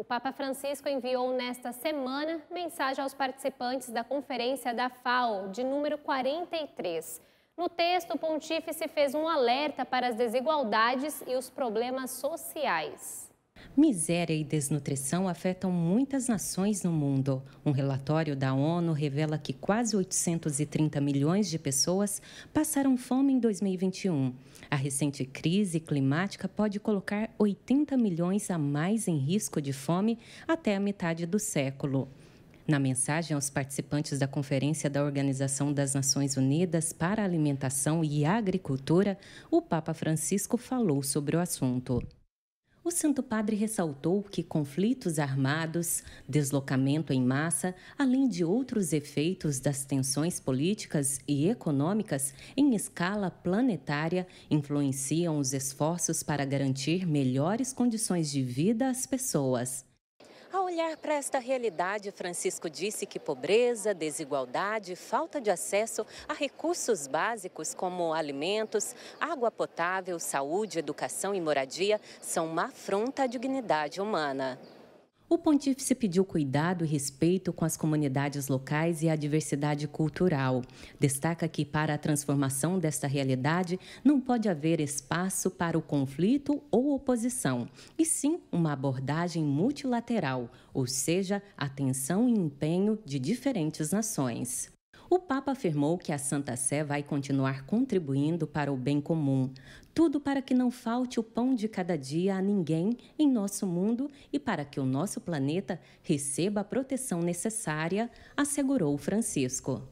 O Papa Francisco enviou nesta semana mensagem aos participantes da conferência da FAO, de número 43. No texto, o pontífice fez um alerta para as desigualdades e os problemas sociais. Miséria e desnutrição afetam muitas nações no mundo. Um relatório da ONU revela que quase 830 milhões de pessoas passaram fome em 2021. A recente crise climática pode colocar 80 milhões a mais em risco de fome até a metade do século. Na mensagem aos participantes da Conferência da Organização das Nações Unidas para Alimentação e Agricultura, o Papa Francisco falou sobre o assunto o Santo Padre ressaltou que conflitos armados, deslocamento em massa, além de outros efeitos das tensões políticas e econômicas em escala planetária, influenciam os esforços para garantir melhores condições de vida às pessoas. Ao olhar para esta realidade, Francisco disse que pobreza, desigualdade, falta de acesso a recursos básicos como alimentos, água potável, saúde, educação e moradia são uma afronta à dignidade humana. O pontífice pediu cuidado e respeito com as comunidades locais e a diversidade cultural. Destaca que, para a transformação desta realidade, não pode haver espaço para o conflito ou oposição, e sim uma abordagem multilateral, ou seja, atenção e empenho de diferentes nações. O Papa afirmou que a Santa Sé vai continuar contribuindo para o bem comum, tudo para que não falte o pão de cada dia a ninguém em nosso mundo e para que o nosso planeta receba a proteção necessária, assegurou Francisco.